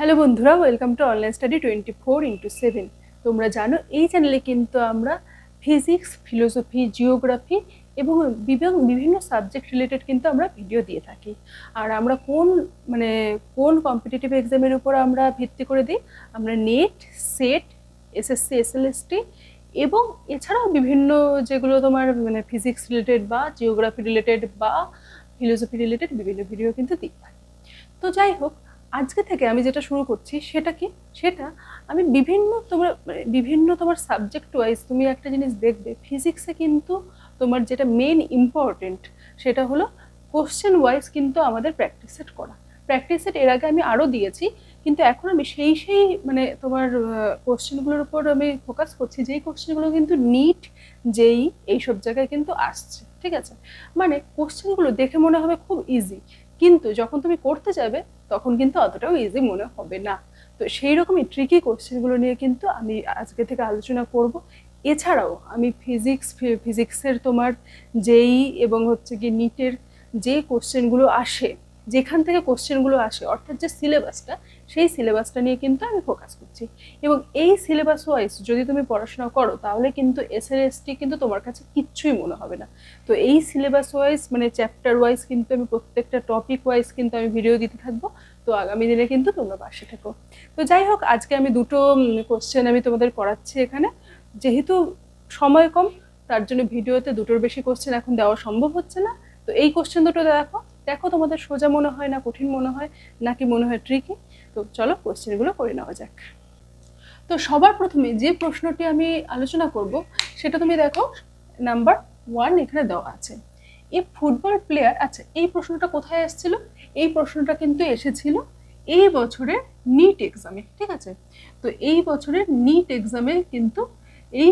hello বন্ধুরা welcome to online study twenty four into seven তোমরা জানো এই চ্যানেলে কিন্তু আমরা ফিজিক্স ফিলোসফি জিওগ্রাফি এবং বিভিন্ন সাবজেক্ট রিলেটেড কিন্তু আমরা ভিডিও দিয়ে থাকি আর আমরা কোন মানে কোন কম্পিটিটিভ এক্সামের উপর আমরা ভিত্তি করে দিই আমরা নেট সেট এসএসসি এসএলএসটি এবং এছাড়াও বিভিন্ন যেগুলো তোমার মানে ফিজিক্স রিলেটেড বা জিওগ্রাফি রিলেটেড বা ফিলোসফি রিলেটেড বিভিন্ন ভিডিও কিন্তু দিই তো যাই হোক আজকে থেকে আমি যেটা শুরু করছি সেটা কি সেটা আমি বিভিন্ন তোমার মানে বিভিন্ন তোমার সাবজেক্ট ওয়াইজ তুমি একটা জিনিস দেখবে ফিজিক্সে কিন্তু তোমার যেটা মেন ইম্পর্টেন্ট সেটা হলো কোশ্চেন ওয়াইজ কিন্তু আমাদের প্র্যাকটিস সেট করা প্র্যাকটিস সেট এর আগে আমি আরও দিয়েছি কিন্তু এখন আমি সেই সেই মানে তোমার কোশ্চেনগুলোর উপর আমি ফোকাস করছি যেই কোশ্চেনগুলো কিন্তু নিট যেই এইসব জায়গায় কিন্তু আসছে ঠিক আছে মানে কোশ্চেনগুলো দেখে মনে হবে খুব ইজি কিন্তু যখন তুমি করতে যাবে তখন কিন্তু অতটাও ইজি মনে হবে না তো সেই রকমই ট্রিকি কোশ্চেনগুলো নিয়ে কিন্তু আমি আজকে থেকে আলোচনা করব এছাড়াও আমি ফিজিক্স ফিজিক্সের তোমার যেই এবং হচ্ছে কি নিটের যে কোশ্চেনগুলো আসে যেখান থেকে কোশ্চেনগুলো আসে অর্থাৎ যে সিলেবাসটা সেই সিলেবাসটা নিয়ে কিন্তু আমি ফোকাস করছি এবং এই সিলেবাস ওয়াইজ যদি তুমি পড়াশোনা করো তাহলে কিন্তু এসটি কিন্তু তোমার কাছে কিচ্ছুই মনে হবে না তো এই সিলেবাস ওয়াইজ মানে চ্যাপ্টার ওয়াইজ কিন্তু আমি প্রত্যেকটা টপিক ওয়াইজ কিন্তু আমি ভিডিও দিতে থাকবো তো আগামী দিনে কিন্তু তোমরা পাশে থাকো তো যাই হোক আজকে আমি দুটো কোশ্চেন আমি তোমাদের করাচ্ছি এখানে যেহেতু সময় কম তার জন্য ভিডিওতে দুটোর বেশি কোশ্চেন এখন দেওয়া সম্ভব হচ্ছে না তো এই কোশ্চেন দুটো দেখো দেখো তোমাদের সোজা মনে হয় না কঠিন মনে হয় নাকি মনে হয় ট্রিকি তো চলো কোয়েশ্চেনগুলো করে নেওয়া যাক তো সবার প্রথমে যে প্রশ্নটি আমি আলোচনা করব সেটা তুমি দেখো নাম্বার ওয়ান এখানে দেওয়া আছে এ ফুটবল প্লেয়ার আচ্ছা এই প্রশ্নটা কোথায় এসেছিল এই প্রশ্নটা কিন্তু এসেছিল এই বছরের নিট এক্সামে ঠিক আছে তো এই বছরের নিট এক্সামে কিন্তু এই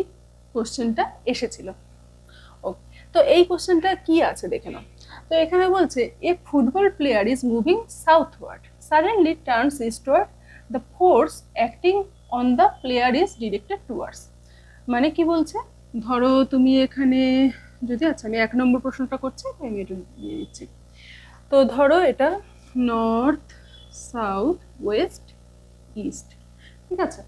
কোশ্চেনটা এসেছিল ওকে তো এই কোশ্চেনটা কি আছে দেখে নাও তো এখানে বলছে a football player is moving southward suddenly turns eastward the force acting on the player is directed towards মানে কি বলছে ধরো তুমি এখানে যদি আচ্ছা আমি এক নম্বর প্রশ্নটা করছি আমি এটা দিয়ে দিচ্ছি তো ধরো এটা নর্থ সাউথ ওয়েস্ট ইস্ট ঠিক আছে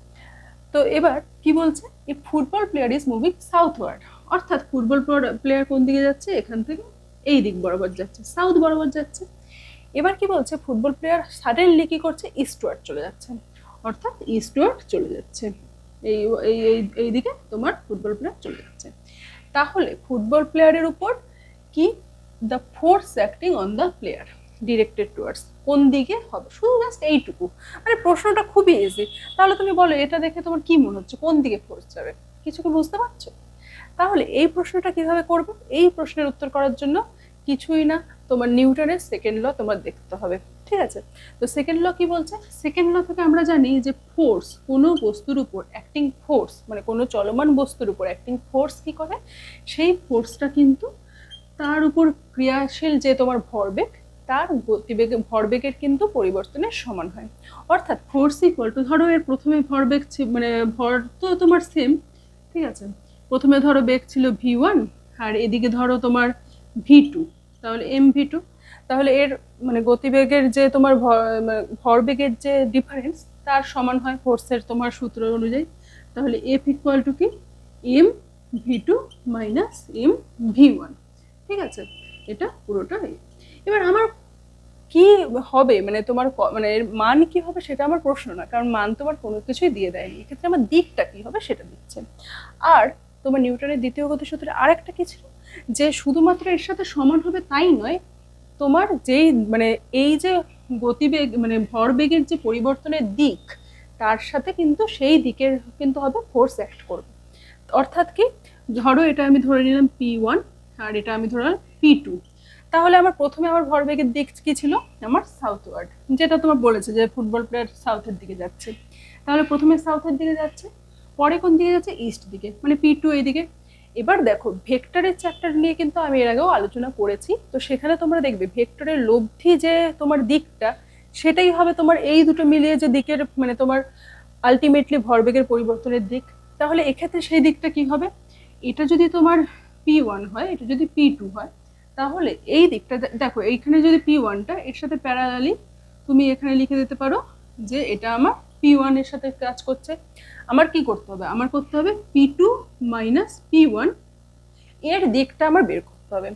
তো এবার কি বলছে a football player is moving southward অর্থাৎ ফুটবল প্লেয়ার কোন দিকে যাচ্ছে এখান থেকে এই দিক বরাবর যাচ্ছে সাউথ বরাবর যাচ্ছে এবার কি বলছে ফুটবল প্লেয়ার সাডেনলি কী করছে ইস্টওয়ার্ড চলে যাচ্ছে অর্থাৎ ইস্টওয়ার্ড চলে যাচ্ছে এই এই এই দিকে তোমার ফুটবল প্লেয়ার চলে যাচ্ছে তাহলে ফুটবল প্লেয়ারের উপর কি the force acting on the player directed towards কোন দিকে হবে শুধু জাস্ট এইটুকু মানে প্রশ্নটা খুবই ইজি তাহলে তুমি বলো এটা দেখে তোমার কি মনে হচ্ছে কোন দিকে ফোর্স যাবে কিছু কি বুঝতে পারছো তাহলে এই প্রশ্নটা কিভাবে করবে এই প্রশ্নের উত্তর করার জন্য কিছুই না তোমার নিউটনের সেকেন্ড ল তোমার দেখতে হবে ঠিক আছে তো সেকেন্ড ল কি বলছে সেকেন্ড ল থেকে আমরা জানি যে ফোর্স কোনো বস্তুর উপর অ্যাক্টিং ফোর্স মানে কোনো চলমান বস্তুর উপর অ্যাক্টিং ফোর্স কি করে সেই ফোর্সটা কিন্তু তার উপর ক্রিয়াশীল যে তোমার ভরবেগ তার গতিবেগ ভরবেগের কিন্তু পরিবর্তনের সমান হয় অর্থাৎ ফোর্স ইকুয়াল টু ধরো এর প্রথমে ভরবেগ মানে ভর তো তোমার সেম ঠিক আছে প্রথমে ধরো বেগ ছিল ভি ওয়ান আর এদিকে ধরো তোমার ভি টু তাহলে এম ভি টু তাহলে এর মানে গতিবেগের যে তোমার মানে ভরবেগের যে ডিফারেন্স তার সমান হয় ফোর্সের তোমার সূত্র অনুযায়ী তাহলে এফ ইকুয়াল টু কি M V two minus M V one ঠিক আছে এটা পুরোটা এবার আমার কি হবে মানে তোমার মানে এর মান কি হবে সেটা আমার প্রশ্ন না কারণ মান তোমার কোনো কিছুই দিয়ে দেয়নি এক্ষেত্রে আমার দিকটা কি হবে সেটা দিচ্ছে আর তোমার নিউটনের দ্বিতীয় গতি সূত্রে আরেকটা কি ছিল যে শুধুমাত্র এর সাথে সমান হবে তাই নয় তোমার যেই মানে এই যে গতিবেগ মানে ভরবেগের যে পরিবর্তনের দিক তার সাথে কিন্তু সেই দিকের কিন্তু হবে ফোর্স অ্যাক্ট করবে অর্থাৎ কি ধরো এটা আমি ধরে নিলাম পি ওয়ান আর এটা আমি ধরে নিলাম পি টু তাহলে আমার প্রথমে আমার ভরবেগের দিক কী ছিল আমার সাউথ ওয়ার্ড যেটা তোমার বলেছে যে ফুটবল প্লেয়ার সাউথের দিকে যাচ্ছে তাহলে প্রথমে সাউথের দিকে যাচ্ছে পরে কোন দিকে যাচ্ছে ইস্ট দিকে মানে পি টু এইদিকে এবার দেখো ভেক্টরের চ্যাপ্টার নিয়ে কিন্তু আমি এর আগেও আলোচনা করেছি তো সেখানে তোমরা দেখবে ভেক্টরের লব্ধি যে তোমার দিকটা সেটাই হবে তোমার এই দুটো মিলিয়ে যে দিকের মানে তোমার আলটিমেটলি ভরবেগের পরিবর্তনের দিক তাহলে এক্ষেত্রে সেই দিকটা কি হবে এটা যদি তোমার পি ওয়ান হয় এটা যদি পি টু হয় তাহলে এই দিকটা দেখো এইখানে যদি পি ওয়ানটা এর সাথে প্যারালালি তুমি এখানে লিখে দিতে পারো যে এটা আমার পি ওয়ানের সাথে কাজ করছে আমার কি করতে হবে আমার করতে হবে P two minus P one এর দিকটা আমার বের করতে হবে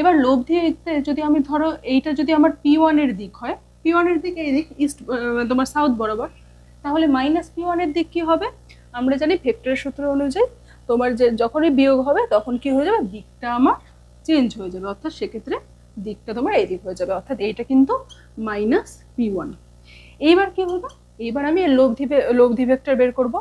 এবার লব্ধিতে যদি আমি ধরো এইটা যদি আমার পি ওয়ানের দিক হয় পি ওয়ানের দিক এই দিক ইস্ট তোমার সাউথ বরাবর তাহলে মাইনাস পি ওয়ানের দিক কী হবে আমরা জানি ভেক্টরের সূত্র অনুযায়ী তোমার যে যখনই বিয়োগ হবে তখন কি হয়ে যাবে দিকটা আমার চেঞ্জ হয়ে যাবে অর্থাৎ সেক্ষেত্রে দিকটা তোমার এই দিক হয়ে যাবে অর্থাৎ এইটা কিন্তু মাইনাস পি ওয়ান এইবার কী হবে এইবার আমি লব্ধি লব্ধি ভেক্টর বের করব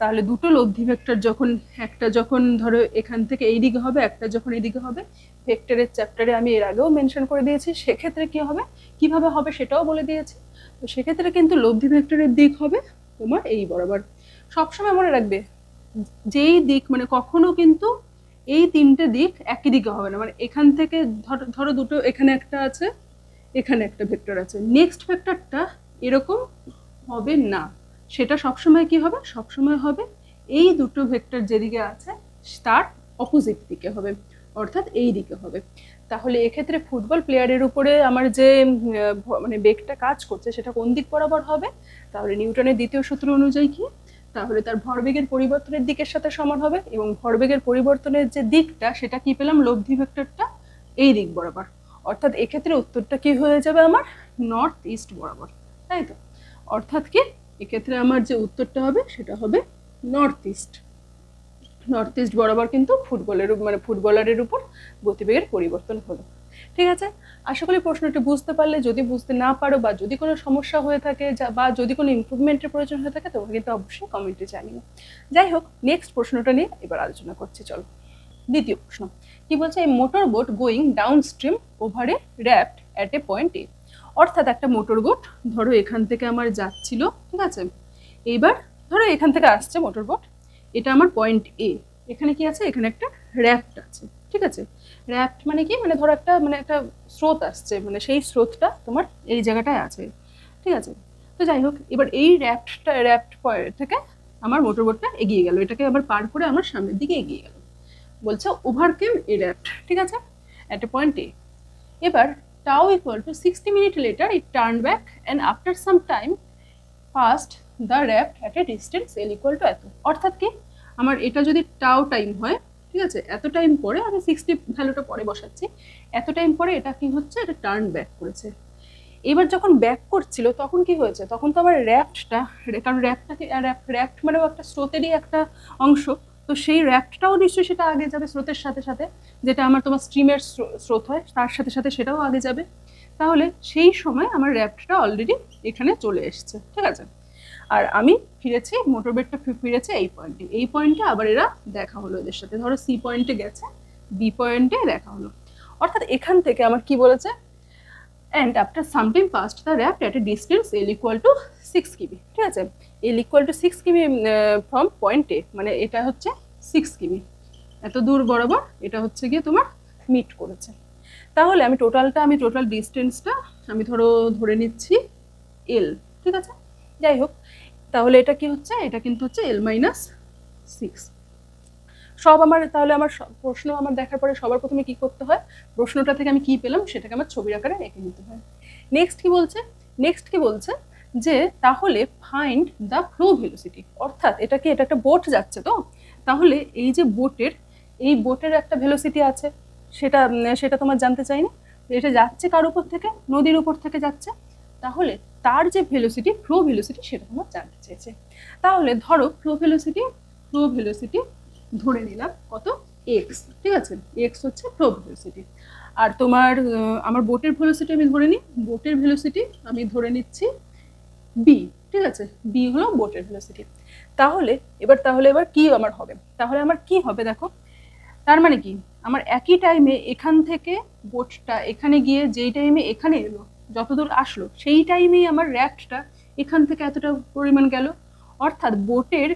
তাহলে দুটো লব্ধি ভেক্টর যখন একটা যখন ধরো এখান থেকে এই দিকে হবে একটা যখন এই দিকে হবে ভেক্টরের চ্যাপ্টারে আমি এর আগেও মেনশন করে দিয়েছি সেক্ষেত্রে কি হবে কিভাবে হবে সেটাও বলে দিয়েছি তো সেক্ষেত্রে কিন্তু লব্ধি ভেক্টরের দিক হবে তোমার এই বরাবর সবসময় মনে রাখবে যেই দিক মানে কখনো কিন্তু এই তিনটে দিক একই দিকে হবে না মানে এখান থেকে ধরো ধরো দুটো এখানে একটা আছে এখানে একটা ভেক্টর আছে নেক্সট ভেক্টরটা এরকম হবে না সেটা সবসময় কি হবে সবসময় হবে এই দুটো ভেক্টর যেদিকে আছে তার অপোজিট দিকে হবে অর্থাৎ এই দিকে হবে তাহলে এক্ষেত্রে ফুটবল প্লেয়ারের উপরে আমার যে মানে বেগটা কাজ করছে সেটা কোন দিক বরাবর হবে তাহলে নিউটনের দ্বিতীয় সূত্র অনুযায়ী কি তাহলে তার ভরবেগের পরিবর্তনের দিকের সাথে সমান হবে এবং ভরবেগের পরিবর্তনের যে দিকটা সেটা কি পেলাম লব্ধি ভেক্টরটা এই দিক বরাবর অর্থাৎ এক্ষেত্রে উত্তরটা কি হয়ে যাবে আমার নর্থ ইস্ট বরাবর তাই তো অর্থাৎ কি এক্ষেত্রে আমার যে উত্তরটা হবে সেটা হবে নর্থ ইস্ট নর্থ ইস্ট বরাবর কিন্তু ফুটবলের মানে ফুটবলারের উপর গতিবেগের পরিবর্তন হলো ঠিক আছে আশা করি প্রশ্নটি বুঝতে পারলে যদি বুঝতে না পারো বা যদি কোনো সমস্যা হয়ে থাকে বা যদি কোনো ইম্প্রুভমেন্টের প্রয়োজন হয়ে থাকে তোমাকে কিন্তু অবশ্যই কমেন্টে জানিও যাই হোক নেক্সট প্রশ্নটা নিয়ে এবার আলোচনা করছি চলো দ্বিতীয় প্রশ্ন কি বলছে এই motor boat going downstream ওভারে raft at a point A অর্থাৎ একটা মোটর বোট ধরো এখান থেকে আমার যাচ্ছিল ঠিক আছে এইবার ধরো এখান থেকে আসছে মোটর বোট এটা আমার পয়েন্ট এ এখানে কি আছে এখানে একটা র‍্যাপ্ট আছে ঠিক আছে র‍্যাপ্ট মানে কি মানে ধরো একটা মানে একটা স্রোত আসছে মানে সেই স্রোতটা তোমার এই জায়গাটায় আছে ঠিক আছে তো যাই হোক এবার এই র্যাপ্ট র্যাফট থেকে আমার মোটর বোটটা এগিয়ে গেল এটাকে আবার পার করে আমার সামনের দিকে এগিয়ে গেল বলছে ওভারকেম এ র‍্যাপ্ট ঠিক আছে অ্যাট এ পয়েন্ট এ এবার tau equal to 60 minutes later it turned back and after some time passed the raft at a distance l equal to এত অর্থাৎ কি আমার এটা যদি টাও টাইম হয় ঠিক আছে এত টাইম পরে আমি সিক্সটি ভ্যালুটা পরে বসাচ্ছি এত টাইম পরে এটা কি হচ্ছে এটা টার্ন ব্যাক করেছে এবার যখন ব্যাক করছিল তখন কি হয়েছে তখন তো আমার র্যাপটা কারণ র্যাপটাকে র্যাপ র্যাপ্ট মানেও একটা স্রোতেরই একটা অংশ তো সেই র্যাপটাও নিশ্চয়ই সেটা আগে যাবে স্রোতের সাথে সাথে যেটা আমার তোমার স্ট্রিমের স্রোত হয় তার সাথে সাথে সেটাও আগে যাবে তাহলে সেই সময় আমার র্যাপটা অলরেডি এখানে চলে এসছে ঠিক আছে আর আমি ফিরেছি মোটর বেডটা ফিরেছে এই পয়েন্টে এই পয়েন্টে আবার এরা দেখা হলো এদের সাথে ধরো সি পয়েন্টে গেছে বি পয়েন্টে দেখা হলো অর্থাৎ এখান থেকে আমার কি বলেছে and after some time past the raft at a distance L equal to six কিবি ঠিক আছে এল ইকুয়াল টু সিক্স কিবি ফ্রম পয়েন্ট এ মানে এটা হচ্ছে সিক্স কিবি এত দূর বরাবর এটা হচ্ছে গিয়ে তোমার মিট করেছে তাহলে আমি টোটালটা আমি টোটাল ডিস্টেন্সটা আমি ধরো ধরে নিচ্ছি এল ঠিক আছে যাই হোক তাহলে এটা কি হচ্ছে এটা কিন্তু হচ্ছে এল মাইনাস সিক্স সব আমার তাহলে আমার প্রশ্ন আমার দেখার পরে সবার প্রথমে কি করতে হয় প্রশ্নটা থেকে আমি কি পেলাম সেটাকে আমার ছবির আকারে এঁকে নিতে হয় নেক্সট কি বলছে নেক্সট কি বলছে যে তাহলে ফাইন্ড দ্য ফ্লো ভেলোসিটি অর্থাৎ এটাকে এটা একটা বোট যাচ্ছে তো তাহলে এই যে বোটের এই বোটের একটা ভেলোসিটি আছে সেটা সেটা তোমার জানতে চাইনি এটা যাচ্ছে কার উপর থেকে নদীর উপর থেকে যাচ্ছে তাহলে তার যে ভেলোসিটি ফ্লো ভেলোসিটি সেটা তোমার জানতে চেয়েছে তাহলে ধরো ফ্লো ভেলোসিটি ফ্লো ভেলোসিটি ধরে নিলাম কত এক্স ঠিক আছে এক্স হচ্ছে ফ্লো ভেলোসিটি আর তোমার আমার বোটের ভেলোসিটি আমি ধরে নিই বোটের ভেলোসিটি আমি ধরে নিচ্ছি বি ঠিক আছে বি হলো বোটের ভেলোসিটি তাহলে এবার তাহলে এবার কি আমার হবে তাহলে আমার কি হবে দেখো তার মানে কি আমার একই টাইমে এখান থেকে বোটটা এখানে গিয়ে যেই টাইমে এখানে এলো যতদূর আসলো সেই টাইমেই আমার র‍্যাপটা এখান থেকে এতটা পরিমাণ গেল অর্থাৎ বোটের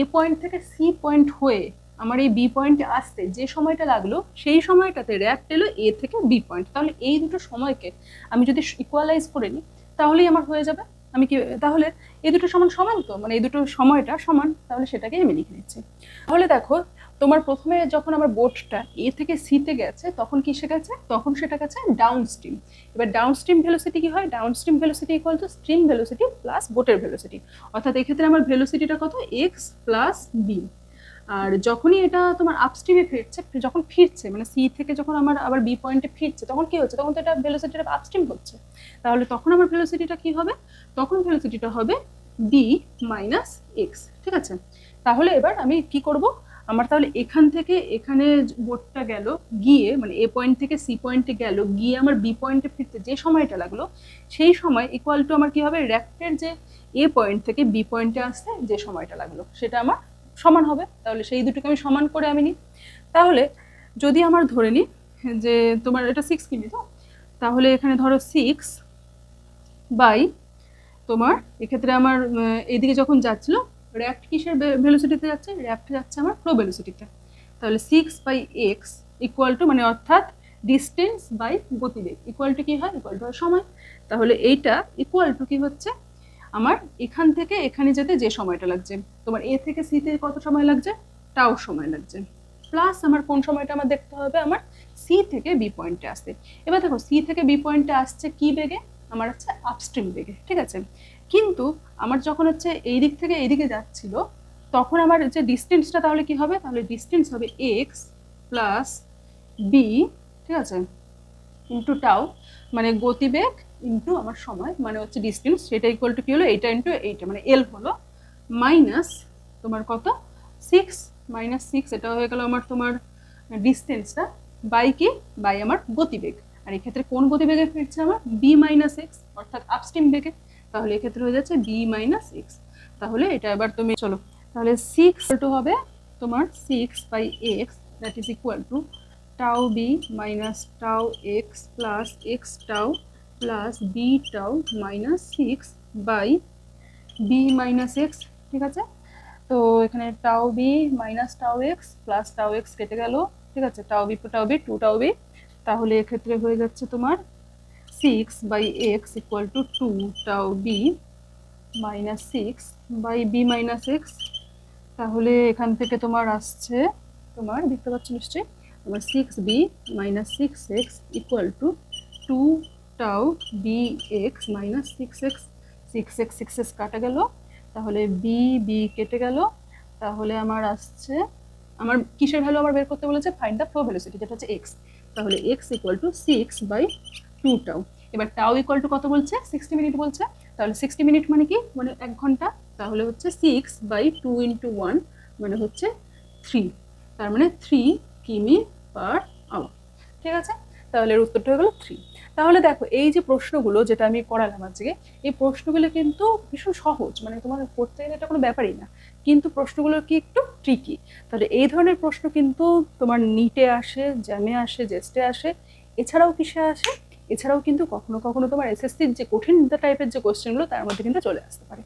এ পয়েন্ট থেকে সি পয়েন্ট হয়ে আমার এই বি পয়েন্টে আসতে যে সময়টা লাগলো সেই সময়টাতে র‍্যাপ এলো এ থেকে বি পয়েন্ট তাহলে এই দুটো সময়কে আমি যদি ইকুয়ালাইজ করে নিই তাহলেই আমার হয়ে যাবে আমি কি তাহলে এই দুটো সমান সমান তো মানে এই দুটো সময়টা সমান তাহলে সেটাকে আমি লিখে নিচ্ছি তাহলে দেখো তোমার প্রথমে যখন আমার বোটটা এ থেকে সিতে গেছে তখন কি সে গেছে তখন সেটা গেছে ডাউন স্ট্রিম এবার ডাউন স্ট্রিম ভেলোসিটি কী হয় downstream velocity equal to stream velocity plus বোটের ভেলোসিটি অর্থাৎ এক্ষেত্রে আমার ভেলোসিটিটা কত এক্স প্লাস বি আর যখনই এটা তোমার আপস্ট্রিমে ফিরছে যখন ফিরছে মানে সি থেকে যখন আমার আবার বি পয়েন্টে ফিরছে তখন কি হচ্ছে তখন তো এটা ভেলোসিটিটা আপস্ট্রিম হচ্ছে তাহলে তখন আমার ভেলোসিটিটা কি হবে তখন ভেলোসিটিটা হবে বি মাইনাস এক্স ঠিক আছে তাহলে এবার আমি কি করব আমার তাহলে এখান থেকে এখানে বোর্ডটা গেল গিয়ে মানে এ পয়েন্ট থেকে সি পয়েন্টে গেল গিয়ে আমার বি পয়েন্টে ফিরতে যে সময়টা লাগলো সেই সময় ইকুয়াল টু আমার কী হবে র্যাক্টের যে এ পয়েন্ট থেকে বি পয়েন্টে আসতে যে সময়টা লাগলো সেটা আমার সমান হবে তাহলে সেই দুটোকে আমি সমান করে আমি নিই তাহলে যদি আমার ধরে নিই যে তোমার এটা সিক্স কিমি তো তাহলে এখানে ধরো সিক্স বাই তোমার এক্ষেত্রে আমার এদিকে যখন যাচ্ছিলো র্যাপ্ট কিসের ভেলোসিটিতে যাচ্ছে র্যাপ্ট যাচ্ছে আমার ফ্লো ভেলোসিটিতে তাহলে six by X equal to মানে অর্থাৎ ডিস্টেন্স বাই গতিবেগ ইকুয়াল টু কী হয় ইকুয়াল টু হয় সময় তাহলে এইটা ইকুয়াল টু কী হচ্ছে আমার এখান থেকে এখানে যেতে যে সময়টা লাগছে তোমার এ থেকে সিতে কত সময় লাগছে টাও সময় লাগছে প্লাস আমার কোন সময়টা আমার দেখতে হবে আমার সি থেকে বি পয়েন্টে আসতে এবার দেখো সি থেকে বি পয়েন্টে আসছে কি বেগে আমার হচ্ছে আপস্ট্রিম বেগে ঠিক আছে কিন্তু আমার যখন হচ্ছে এই দিক থেকে এই দিকে যাচ্ছিল তখন আমার যে ডিস্টেন্সটা তাহলে কি হবে তাহলে ডিস্টেন্স হবে এক্স প্লাস বি ঠিক আছে ইন্টু টাও মানে গতিবেগ ইন্টু আমার সময় মানে হচ্ছে ডিস্টেন্স সেটা ইকুয়াল টু কী হলো এইটা ইন্টু এইটা মানে এল হলো মাইনাস তোমার কত সিক্স মাইনাস সিক্স এটা হয়ে গেল আমার তোমার ডিস্টেন্সটা বাই কি বাই আমার গতিবেগ আর এক্ষেত্রে কোন গতিবেগে ফিরছে আমার বি মাইনাস এক্স অর্থাৎ আপস্টিম বেগে তাহলে এক্ষেত্রে হয়ে যাচ্ছে বি মাইনাস এক্স তাহলে এটা এবার তুমি চলো তাহলে সিক্স টু হবে তোমার six by X that is equal to tau B minus tau X plus X tau plus B tau minus six by B minus X ঠিক আছে তো এখানে tau B minus tau X plus tau X কেটে গেল ঠিক আছে টাও B টাও বি টু টাও বি তাহলে এক্ষেত্রে হয়ে যাচ্ছে তোমার 6 by x equal to 2 tau b minus six by B minus X তাহলে এখান থেকে তোমার আসছে তোমার দেখতে পাচ্ছ নিশ্চয়ই আমার six B minus six X equal to two tau B X minus six X six X six X কাটা গেল তাহলে বি বি কেটে গেল তাহলে আমার আসছে আমার কিসের ভ্যালু আবার বের করতে বলেছে ফাইন্ড দ্য ফ্লো ভ্যালু যেটা হচ্ছে এক্স তাহলে X equal to six by two tau এবার টাও ইকুয়াল টু কত বলছে সিক্সটি মিনিট বলছে তাহলে সিক্সটি মিনিট মানে কি মানে এক ঘন্টা তাহলে হচ্ছে six by two into one মানে হচ্ছে থ্রি তার মানে থ্রি কিমি পার আওয়ার ঠিক আছে তাহলে এর উত্তরটা হয়ে গেলো থ্রি তাহলে দেখো এই যে প্রশ্নগুলো যেটা আমি করালাম আজকে এই প্রশ্নগুলো কিন্তু ভীষণ সহজ মানে তোমার করতে গেলে এটা কোনো ব্যাপারই না কিন্তু প্রশ্নগুলো কি একটু ট্রিকি তাহলে এই ধরনের প্রশ্ন কিন্তু তোমার নিটে আসে জ্যামে আসে জেস্টে আসে এছাড়াও কিসে আসে এছাড়াও কিন্তু কখনো কখনো তোমার এসএসসির যে কঠিন টাইপের যে কোশ্চেনগুলো তার মধ্যে কিন্তু চলে আসতে পারে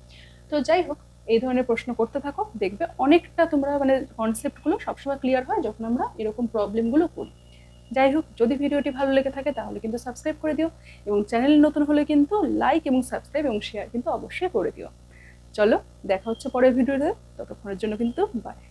তো যাই হোক এই ধরনের প্রশ্ন করতে থাকো দেখবে অনেকটা তোমরা মানে কনসেপ্টগুলো সবসময় ক্লিয়ার হয় যখন আমরা এরকম প্রবলেমগুলো করি যাই হোক যদি ভিডিওটি ভালো লেগে থাকে তাহলে কিন্তু সাবস্ক্রাইব করে দিও এবং চ্যানেল নতুন হলে কিন্তু লাইক এবং সাবস্ক্রাইব এবং শেয়ার কিন্তু অবশ্যই করে দিও চলো দেখা হচ্ছে পরের ভিডিওতে ততক্ষণের জন্য কিন্তু বাই